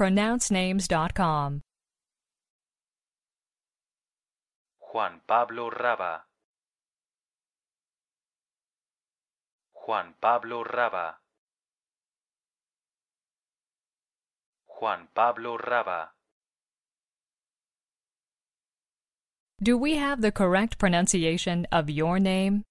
pronouncenames.com. Juan Pablo Raba. Juan Pablo Raba. Juan Pablo Raba. Do we have the correct pronunciation of your name?